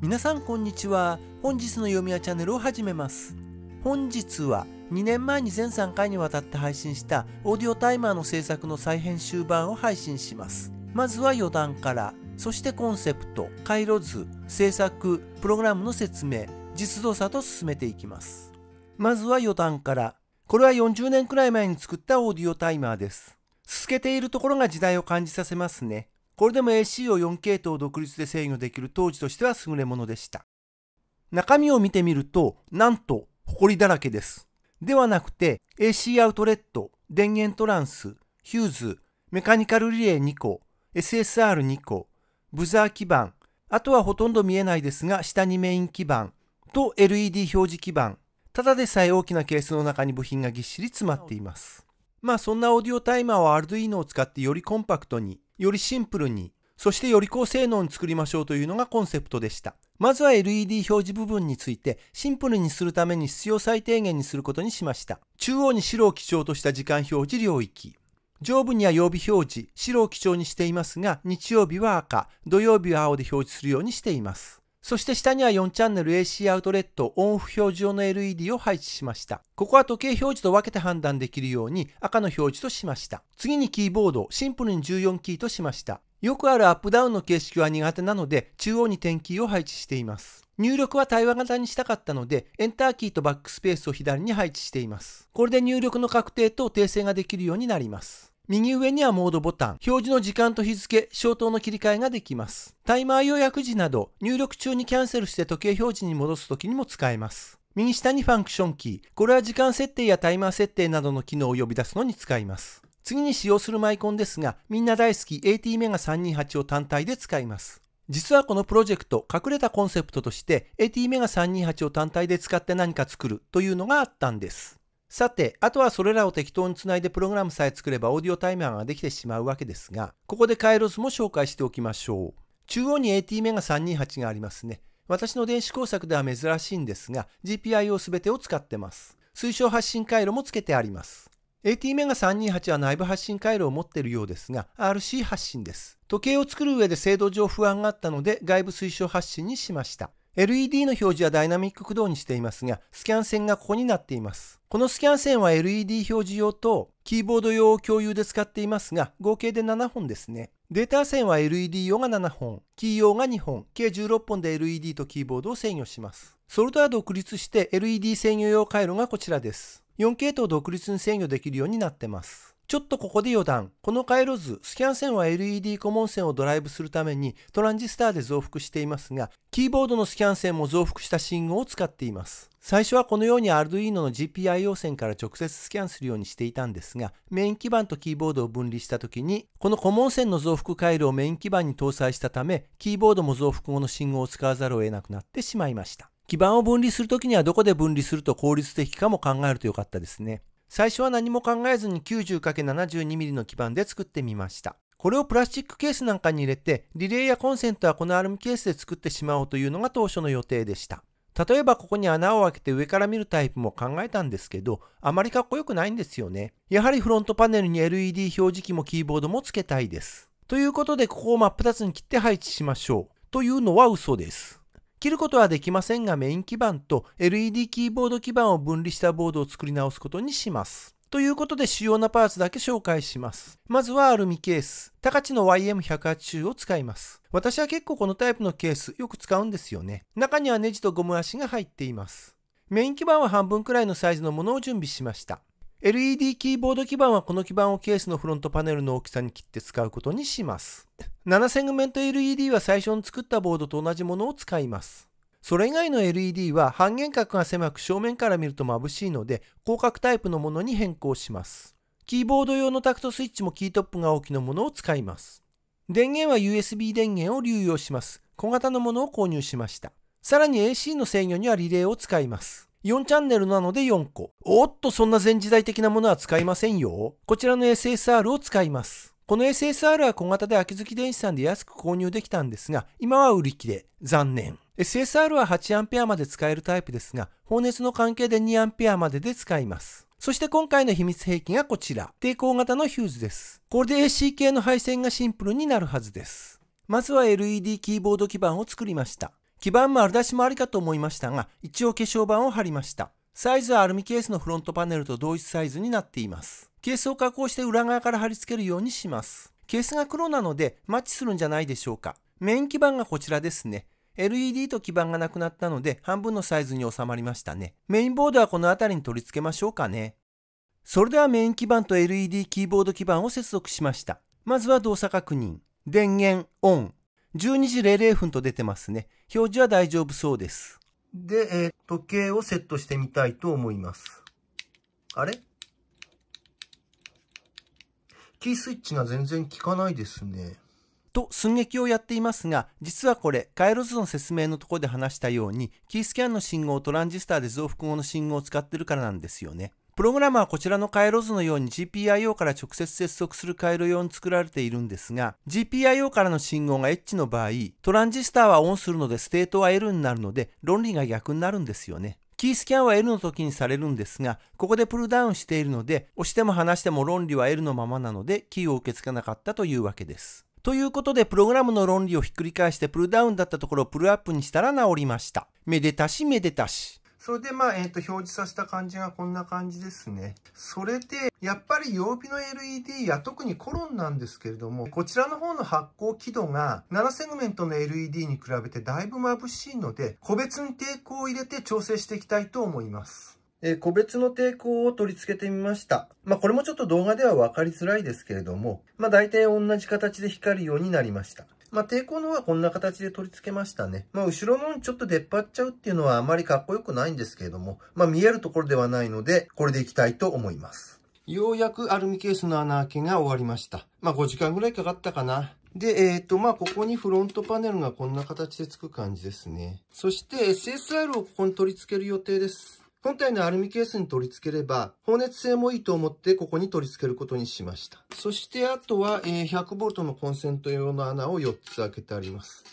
皆さんこんにちは本日の読み屋チャンネルを始めます本日は2年前に全3回にわたって配信したオーディオタイマーの制作の再編集版を配信しますまずは余談からそしてコンセプト回路図制作プログラムの説明実動作と進めていきますまずは余談からこれは40年くらい前に作ったオーディオタイマーです透けているところが時代を感じさせますねこれでも AC を4系統独立で制御できる当時としては優れものでした。中身を見てみると、なんと、埃だらけです。ではなくて、AC アウトレット、電源トランス、ヒューズ、メカニカルリレー2個、SSR2 個、ブザー基板、あとはほとんど見えないですが、下にメイン基板と LED 表示基板、ただでさえ大きなケースの中に部品がぎっしり詰まっています。まあそんなオーディオタイマーはアルドゥイノを使ってよりコンパクトに、よりシンプルに、そしてより高性能に作りましょうというのがコンセプトでした。まずは LED 表示部分についてシンプルにするために必要最低限にすることにしました。中央に白を基調とした時間表示領域。上部には曜日表示、白を基調にしていますが、日曜日は赤、土曜日は青で表示するようにしています。そして下には4チャンネル AC アウトレットオンオフ表示用の LED を配置しました。ここは時計表示と分けて判断できるように赤の表示としました。次にキーボード、シンプルに14キーとしました。よくあるアップダウンの形式は苦手なので中央に点キーを配置しています。入力は対話型にしたかったのでエンターキーとバックスペースを左に配置しています。これで入力の確定と訂正ができるようになります。右上にはモードボタン、表示の時間と日付、消灯の切り替えができます。タイマー予約時など、入力中にキャンセルして時計表示に戻す時にも使えます。右下にファンクションキー。これは時間設定やタイマー設定などの機能を呼び出すのに使います。次に使用するマイコンですが、みんな大好き AT メガ328を単体で使います。実はこのプロジェクト、隠れたコンセプトとして AT メガ328を単体で使って何か作るというのがあったんです。さて、あとはそれらを適当につないでプログラムさえ作ればオーディオタイマーができてしまうわけですが、ここでカイロスも紹介しておきましょう。中央に AT メガ328がありますね。私の電子工作では珍しいんですが、GPIO 全てを使ってます。推奨発信回路も付けてあります。AT メガ328は内部発信回路を持っているようですが、RC 発信です。時計を作る上で精度上不安があったので、外部推奨発信にしました。LED の表示はダイナミック駆動にしていますが、スキャン線がここになっています。このスキャン線は LED 表示用とキーボード用を共有で使っていますが、合計で7本ですね。データ線は LED 用が7本、キー用が2本、計16本で LED とキーボードを制御します。ソルトは独立して LED 制御用回路がこちらです。4系統独立に制御できるようになってます。ちょっとここで余談。この回路図、スキャン線は LED コモン線をドライブするためにトランジスターで増幅していますが、キーボードのスキャン線も増幅した信号を使っています。最初はこのように Arduino の GPIO 線から直接スキャンするようにしていたんですが、メイン基板とキーボードを分離した時に、このコモン線の増幅回路をメイン基板に搭載したため、キーボードも増幅後の信号を使わざるを得なくなってしまいました。基板を分離するときにはどこで分離すると効率的かも考えるとよかったですね。最初は何も考えずに 90×72mm の基板で作ってみました。これをプラスチックケースなんかに入れて、リレーやコンセントはこのアルミケースで作ってしまおうというのが当初の予定でした。例えばここに穴を開けて上から見るタイプも考えたんですけど、あまりかっこよくないんですよね。やはりフロントパネルに LED 表示器もキーボードも付けたいです。ということでここを真っ二つに切って配置しましょう。というのは嘘です。切ることはできませんがメイン基板と LED キーボード基板を分離したボードを作り直すことにします。ということで主要なパーツだけ紹介します。まずはアルミケース。高知の YM180 を使います。私は結構このタイプのケースよく使うんですよね。中にはネジとゴム足が入っています。メイン基板は半分くらいのサイズのものを準備しました。LED キーボード基板はこの基板をケースのフロントパネルの大きさに切って使うことにします。7セグメント LED は最初に作ったボードと同じものを使います。それ以外の LED は半減角が狭く正面から見ると眩しいので広角タイプのものに変更します。キーボード用のタクトスイッチもキートップが大きなものを使います。電源は USB 電源を流用します。小型のものを購入しました。さらに AC の制御にはリレーを使います。4チャンネルなので4個。おっと、そんな全時代的なものは使いませんよ。こちらの SSR を使います。この SSR は小型で秋月電子さんで安く購入できたんですが、今は売り切れ。残念。SSR は 8A まで使えるタイプですが、放熱の関係で 2A までで使います。そして今回の秘密兵器がこちら。抵抗型のヒューズです。これで AC 系の配線がシンプルになるはずです。まずは LED キーボード基板を作りました。基板もある出しもありかと思いましたが、一応化粧板を貼りました。サイズはアルミケースのフロントパネルと同一サイズになっています。ケースを加工して裏側から貼り付けるようにします。ケースが黒なのでマッチするんじゃないでしょうか。メイン基板がこちらですね。LED と基板がなくなったので半分のサイズに収まりましたね。メインボードはこの辺りに取り付けましょうかね。それではメイン基板と LED キーボード基板を接続しました。まずは動作確認。電源オン。12時00分と出てますね。表示は大丈夫そうです。で、えー、時計をセットしてみたいと思います。あれキースイッチが全然効かないですね。と寸劇をやっていますが、実はこれ、回路図の説明のとこで話したように、キースキャンの信号をトランジスタで増幅後の信号を使ってるからなんですよね。プログラムはこちらの回路図のように GPIO から直接接続する回路用に作られているんですが、GPIO からの信号が H の場合、トランジスターはオンするのでステートは L になるので、論理が逆になるんですよね。キースキャンは L の時にされるんですが、ここでプルダウンしているので、押しても離しても論理は L のままなので、キーを受け付けなかったというわけです。ということで、プログラムの論理をひっくり返して、プルダウンだったところをプルアップにしたら治りました。めでたしめでたし。それでまあ、えっ、ー、と、表示させた感じがこんな感じですね。それで、やっぱり曜日の LED や特にコロンなんですけれども、こちらの方の発光輝度が7セグメントの LED に比べてだいぶ眩しいので、個別に抵抗を入れて調整していきたいと思います。え個別の抵抗を取り付けてみました。まあ、これもちょっと動画では分かりづらいですけれども、まあ、大体同じ形で光るようになりました。まあ、抵抗の方はこんな形で取り付けましたね。まあ、後ろのにちょっと出っ張っちゃうっていうのはあまりかっこよくないんですけれども、まあ、見えるところではないので、これでいきたいと思います。ようやくアルミケースの穴開けが終わりました。まあ、5時間ぐらいかかったかな。で、えっ、ー、と、まあ、ここにフロントパネルがこんな形で付く感じですね。そして SSR をここに取り付ける予定です。本体のアルミケースに取り付ければ、放熱性もいいと思ってここに取り付けることにしました。そしてあとは 100V のコンセント用の穴を4つ開けてあります。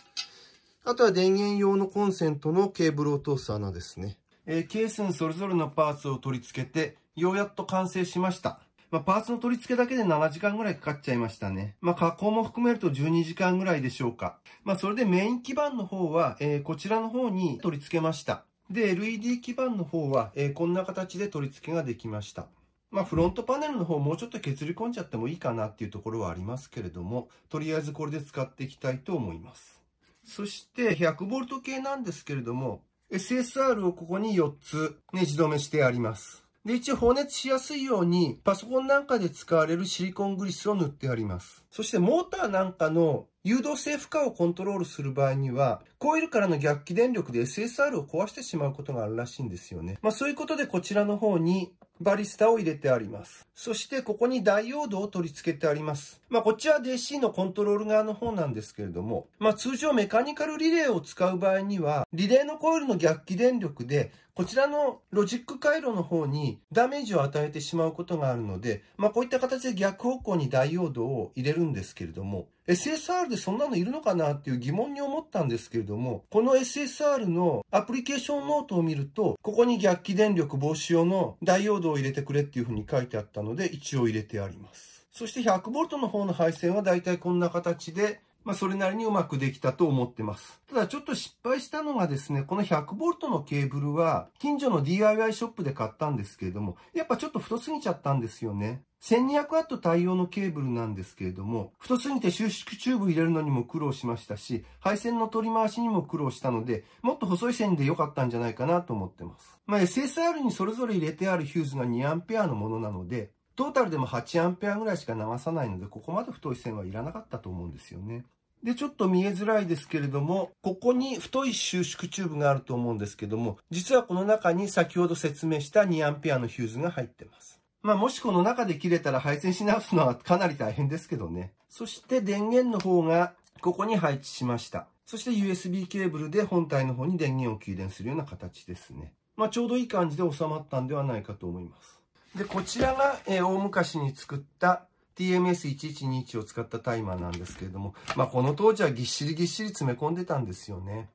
あとは電源用のコンセントのケーブルを通す穴ですね。えケースにそれぞれのパーツを取り付けて、ようやっと完成しました。まあ、パーツの取り付けだけで7時間ぐらいかかっちゃいましたね。まあ、加工も含めると12時間ぐらいでしょうか。まあ、それでメイン基板の方は、えー、こちらの方に取り付けました。で、LED 基板の方は、えー、こんな形で取り付けができました。まあ、フロントパネルの方もうちょっと削り込んじゃってもいいかなっていうところはありますけれども、とりあえずこれで使っていきたいと思います。そして 100V 系なんですけれども、SSR をここに4つネジ止めしてあります。で、一応放熱しやすいように、パソコンなんかで使われるシリコングリスを塗ってあります。そしてモーターなんかの誘導性負荷をコントロールする場合には、コイルからの逆起電力で SSR を壊してしまうことがあるらしいんですよね。まあそういうことでこちらの方にバリスタを入れてあります。そしてここにダイオードを取り付けてあります。まあこっちは DC のコントロール側の方なんですけれども、まあ通常メカニカルリレーを使う場合には、リレーのコイルの逆起電力で、こちらのロジック回路の方にダメージを与えてしまうことがあるので、まあこういった形で逆方向にダイオードを入れるんですけれども、SSR でそんなのいるのかなっていう疑問に思ったんですけれども、この SSR のアプリケーションノートを見ると、ここに逆起電力防止用のダイオードを入れてくれっていうふうに書いてあったので、一応入れてあります。そして 100V の方の配線はだいたいこんな形で、まあ、それなりにうまくできたと思ってます。ただちょっと失敗したのがですね、この 100V のケーブルは、近所の DIY ショップで買ったんですけれども、やっぱちょっと太すぎちゃったんですよね。1200W 対応のケーブルなんですけれども、太すぎて収縮チューブ入れるのにも苦労しましたし、配線の取り回しにも苦労したので、もっと細い線で良かったんじゃないかなと思ってます。まあ、SSR にそれぞれ入れてあるヒューズが 2A のものなので、トータルでも 8A ぐらいしか流さないので、ここまで太い線はいらなかったと思うんですよね。で、ちょっと見えづらいですけれども、ここに太い収縮チューブがあると思うんですけども、実はこの中に先ほど説明した 2A のヒューズが入ってます。まあ、もしこの中で切れたら配線し直すのはかなり大変ですけどね。そして電源の方がここに配置しました。そして USB ケーブルで本体の方に電源を給電するような形ですね。まあ、ちょうどいい感じで収まったんではないかと思います。で、こちらが、え大昔に作った TMS1121 を使ったタイマーなんですけれども、まあ、この当時はぎっしりぎっしり詰め込んでたんですよね。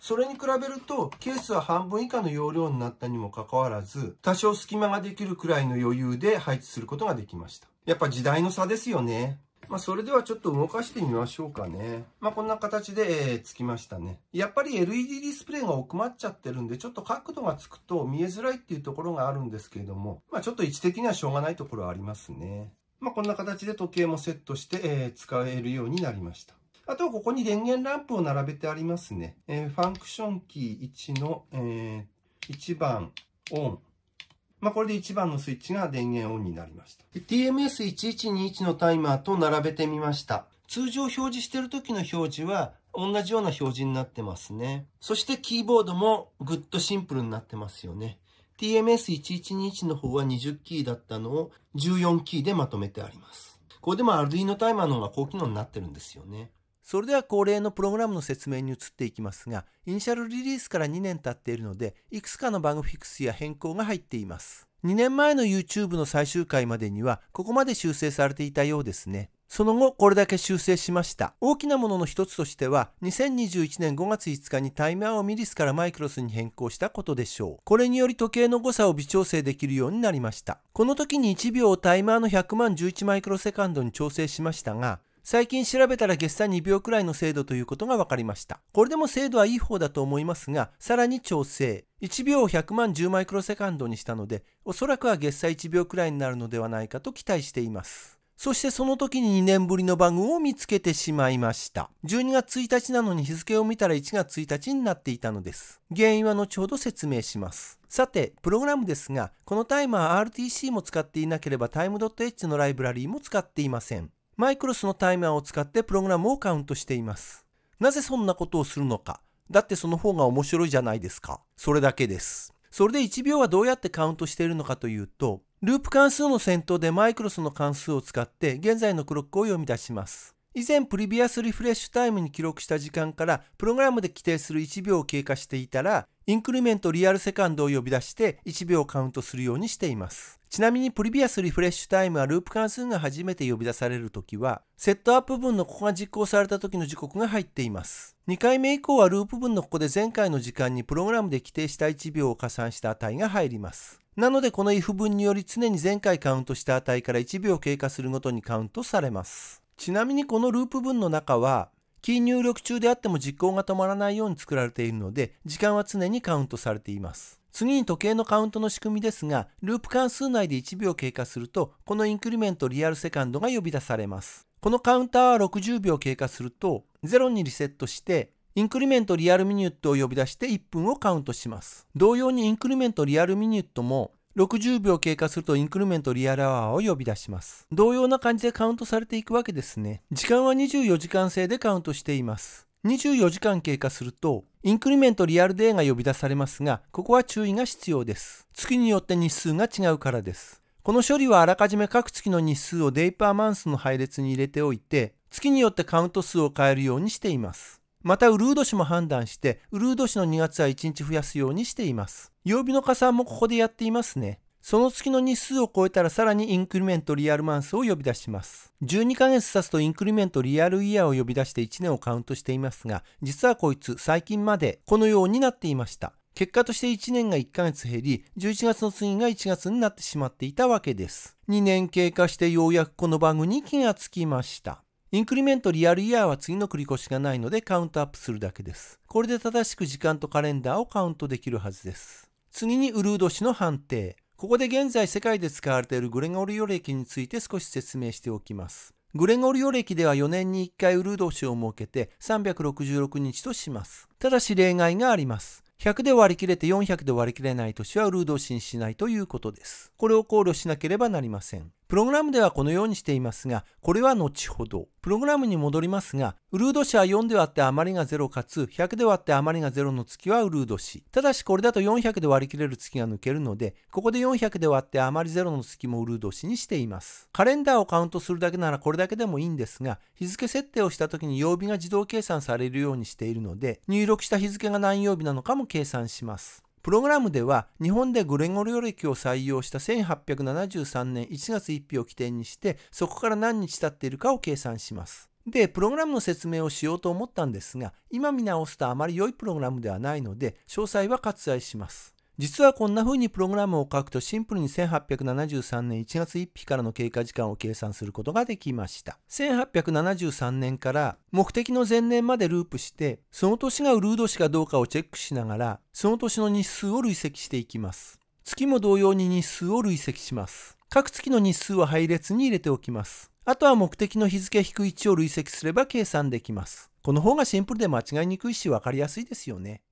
それに比べると、ケースは半分以下の容量になったにもかかわらず、多少隙間ができるくらいの余裕で配置することができました。やっぱ時代の差ですよね。まあ、それではちょっと動かしてみましょうかね。まあ、こんな形で、えつきましたね。やっぱり LED ディスプレイが奥まっちゃってるんで、ちょっと角度がつくと見えづらいっていうところがあるんですけれども、まあ、ちょっと位置的にはしょうがないところはありますね。まあ、こんな形で時計もセットして、え使えるようになりました。あとはここに電源ランプを並べてありますね。えー、ファンクションキー1の、えー、1番オン。まあ、これで1番のスイッチが電源オンになりました。TMS1121 のタイマーと並べてみました。通常表示してる時の表示は同じような表示になってますね。そしてキーボードもぐっとシンプルになってますよね。TMS111 の方は20キーだったのを14キーでまとめてあります。これでも Arduino タイマーの方が高機能になってるんですよね。それでは恒例のプログラムの説明に移っていきますが、イニシャルリリースから2年経っているので、いくつかのバグフィックスや変更が入っています。2年前の YouTube の最終回までには、ここまで修正されていたようですね。その後これだけ修正しました大きなものの一つとしては2021年5月5日にタイマーをミリスからマイクロスに変更したことでしょうこれにより時計の誤差を微調整できるようになりましたこの時に1秒をタイマーの100万11マイクロセカンドに調整しましたが最近調べたら月差2秒くらいの精度ということが分かりました。これでも精度はいい方だと思いますが、さらに調整。1秒を100万10マイクロセカンドにしたので、おそらくは月差1秒くらいになるのではないかと期待しています。そしてその時に2年ぶりのバグを見つけてしまいました。12月1日なのに日付を見たら1月1日になっていたのです。原因は後ほど説明します。さて、プログラムですが、このタイマー RTC も使っていなければ time.h のライブラリーも使っていません。マイクロスのタイマーを使ってプログラムをカウントしています。なぜそんなことをするのか。だってその方が面白いじゃないですか。それだけです。それで1秒はどうやってカウントしているのかというと、ループ関数の先頭でマイクロスの関数を使って現在のクロックを読み出します。以前プリビアスリフレッシュタイムに記録した時間からプログラムで規定する1秒を経過していたらインクリメントリアルセカンドを呼び出して1秒カウントするようにしています。ちなみにプリビアスリフレッシュタイムはループ関数が初めて呼び出されるときはセットアップ分のここが実行された時の時刻が入っています。2回目以降はループ分のここで前回の時間にプログラムで規定した1秒を加算した値が入ります。なのでこの if 文により常に前回カウントした値から1秒経過するごとにカウントされます。ちなみにこのループ文の中は、キー入力中であっても実行が止まらないように作られているので、時間は常にカウントされています。次に時計のカウントの仕組みですが、ループ関数内で1秒経過すると、このインクリメントリアルセカンドが呼び出されます。このカウンターは60秒経過すると、0にリセットして、インクリメントリアルミニュットを呼び出して1分をカウントします。同様にインクリメントリアルミニュットも60秒経過するとインクリメントリアルアワーを呼び出します。同様な感じでカウントされていくわけですね。時間は24時間制でカウントしています。24時間経過すると、インクリメントリアルデーが呼び出されますが、ここは注意が必要です。月によって日数が違うからです。この処理はあらかじめ各月の日数をデイパーマンスの配列に入れておいて、月によってカウント数を変えるようにしています。またウルード氏も判断して、ウルード氏の2月は1日増やすようにしています。曜日の加算もここでやっていますね。その月の日数を超えたらさらにインクリメントリアルマンスを呼び出します。12ヶ月経つとインクリメントリアルイヤーを呼び出して1年をカウントしていますが、実はこいつ最近までこのようになっていました。結果として1年が1ヶ月減り、11月の次が1月になってしまっていたわけです。2年経過してようやくこの番組に気がつきました。インクリメントリアルイヤーは次の繰越しがないのでカウントアップするだけです。これで正しく時間とカレンダーをカウントできるはずです。次にウルード氏の判定。ここで現在世界で使われているグレゴリオ歴について少し説明しておきます。グレゴリオ歴では4年に1回ウルード氏を設けて366日とします。ただし例外があります。100で割り切れて400で割り切れない年はウルード氏にしないということです。これを考慮しなければなりません。プログラムではこのようにしていますが、これは後ほど。プログラムに戻りますが、ウルード氏は4で割って余りが0かつ、100で割って余りが0の月はウルード氏。ただしこれだと400で割り切れる月が抜けるので、ここで400で割って余り0の月もウルード氏にしています。カレンダーをカウントするだけならこれだけでもいいんですが、日付設定をした時に曜日が自動計算されるようにしているので、入力した日付が何曜日なのかも計算します。プログラムでは日本でグレゴリオ歴を採用した1873年1月1日を起点にしてそこから何日経っているかを計算します。で、プログラムの説明をしようと思ったんですが今見直すとあまり良いプログラムではないので詳細は割愛します。実はこんな風にプログラムを書くとシンプルに1873年1月1日からの経過時間を計算することができました。1873年から目的の前年までループして、その年がウルード氏かどうかをチェックしながら、その年の日数を累積していきます。月も同様に日数を累積します。各月の日数は配列に入れておきます。あとは目的の日付引く1を累積すれば計算できます。この方がシンプルで間違いにくいし分かりやすいですよね。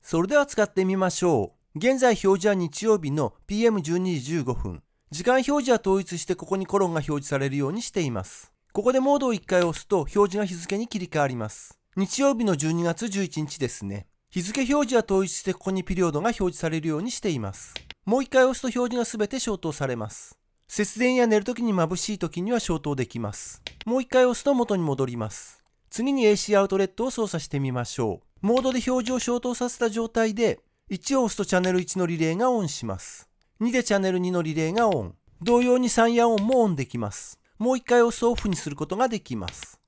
それでは使ってみましょう。現在表示は日曜日の PM12 時15分。時間表示は統一してここにコロンが表示されるようにしています。ここでモードを1回押すと表示が日付に切り替わります。日曜日の12月11日ですね。日付表示は統一してここにピリオドが表示されるようにしています。もう1回押すと表示が全て消灯されます。節電や寝るときに眩しいときには消灯できます。もう1回押すと元に戻ります。次に AC アウトレットを操作してみましょう。モードで表示を消灯させた状態で1を押すとチャンネル1のリレーがオンします。2でチャンネル2のリレーがオン。同様に3やオンもオンできます。もう1回押すとオフにすることができます。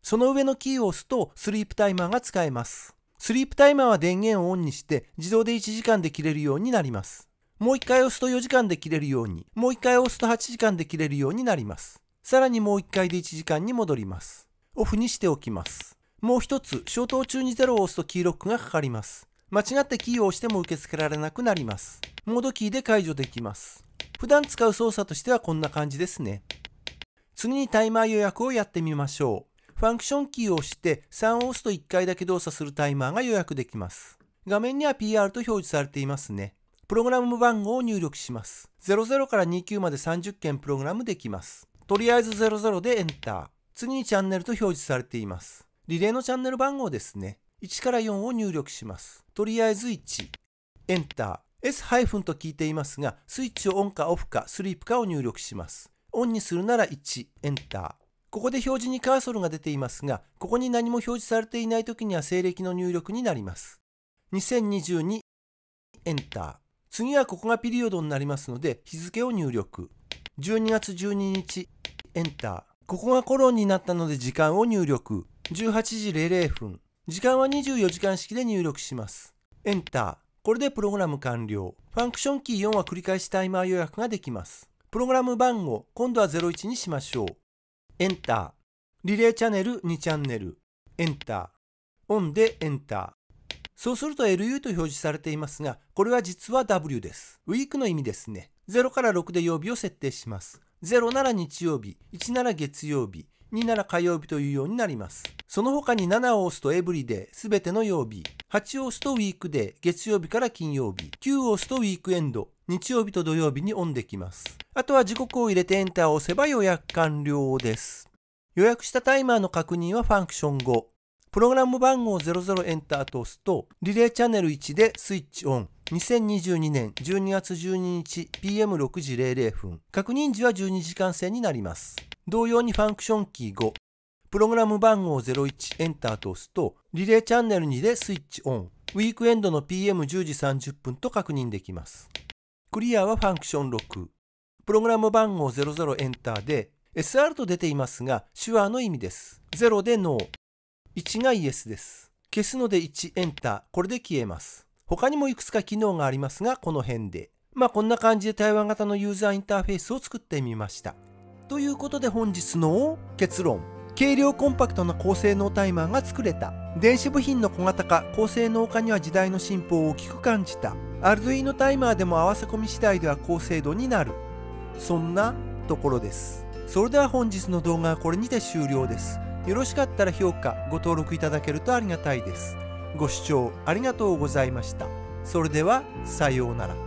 その上のキーを押すとスリープタイマーが使えます。スリープタイマーは電源をオンにして自動で1時間で切れるようになります。もう1回押すと4時間で切れるように、もう1回押すと8時間で切れるようになります。さらにもう1回で1時間に戻ります。オフにしておきます。もう一つ、消灯中に0を押すとキーロックがかかります。間違ってキーを押しても受け付けられなくなります。モードキーで解除できます。普段使う操作としてはこんな感じですね。次にタイマー予約をやってみましょう。ファンクションキーを押して3を押すと1回だけ動作するタイマーが予約できます。画面には PR と表示されていますね。プログラム番号を入力します。00から29まで30件プログラムできます。とりあえず00でエンター。次にチャンネルと表示されています。リレーのチャンネル番号ですね。1から4を入力します。とりあえず1、エンター、S- と聞いていますが、スイッチをオンかオフか、スリープかを入力します。オンにするなら1、エンター。ここで表示にカーソルが出ていますが、ここに何も表示されていない時には西暦の入力になります。2022エンター。次はここがピリオドになりますので、日付を入力。12月12日エンター。ここがコロンになったので時間を入力。18時00分。時間は24時間式で入力します。エンター。これでプログラム完了。ファンクションキー4は繰り返しタイマー予約ができます。プログラム番号、今度は01にしましょう。エンター。リレーチャンネル2チャンネル。エンター。オンでエンター。そうすると LU と表示されていますが、これは実は W です。ウィークの意味ですね。0から6で曜日を設定します。0なら日曜日、1なら月曜日、2なら火曜日というようになります。その他に7を押すとエブリデー、すべての曜日。8を押すとウィークデー、月曜日から金曜日。9を押すとウィークエンド、日曜日と土曜日にオンできます。あとは時刻を入れてエンターを押せば予約完了です。予約したタイマーの確認はファンクション後。プログラム番号00エンターと押すと、リレーチャンネル1でスイッチオン。2022年12月12日 PM6 時00分。確認時は12時間制になります。同様にファンクションキー5。プログラム番号01エンターと押すと、リレーチャンネル2でスイッチオン。ウィークエンドの PM10 時30分と確認できます。クリアはファンクション6。プログラム番号00エンターで、SR と出ていますが、手話の意味です。0で NO、1が Yes です。消すので1エンター。これで消えます。他にもいくつか機能がありますが、この辺で。まあこんな感じで台湾型のユーザーインターフェースを作ってみました。ということで本日の結論。軽量コンパクトな高性能タイマーが作れた。電子部品の小型化、高性能化には時代の進歩を大きく感じた。RE のタイマーでも合わせ込み次第では高精度になる。そんなところです。それでは本日の動画はこれにて終了です。よろしかったら評価ご登録いただけるとありがたいですご視聴ありがとうございましたそれではさようなら